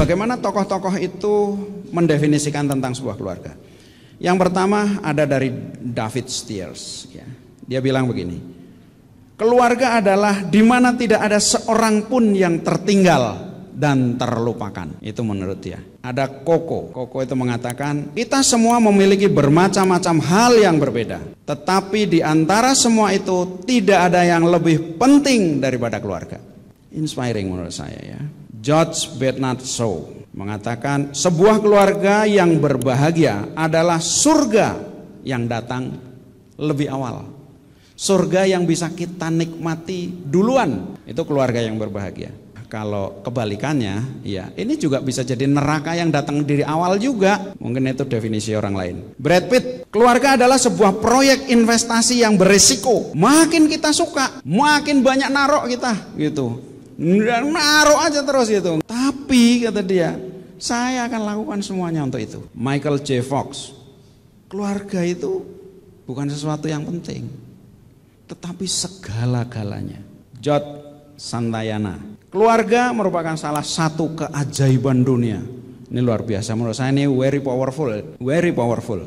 Bagaimana tokoh-tokoh itu mendefinisikan tentang sebuah keluarga? Yang pertama ada dari David Steers. Ya. Dia bilang begini, keluarga adalah di mana tidak ada seorang pun yang tertinggal dan terlupakan. Itu menurut dia. Ada Koko. Koko itu mengatakan, kita semua memiliki bermacam-macam hal yang berbeda. Tetapi di antara semua itu tidak ada yang lebih penting daripada keluarga. Inspiring menurut saya ya. George Bernard Shaw mengatakan sebuah keluarga yang berbahagia adalah surga yang datang lebih awal. Surga yang bisa kita nikmati duluan, itu keluarga yang berbahagia. Kalau kebalikannya, ya ini juga bisa jadi neraka yang datang dari awal juga. Mungkin itu definisi orang lain. Brad Pitt, keluarga adalah sebuah proyek investasi yang berisiko. Makin kita suka, makin banyak narok kita gitu Naruh aja terus itu. Tapi kata dia, saya akan lakukan semuanya untuk itu. Michael J. Fox, keluarga itu bukan sesuatu yang penting, tetapi segala-galanya. Jod Santayana, keluarga merupakan salah satu keajaiban dunia. Ini luar biasa menurut saya ini very powerful, very powerful.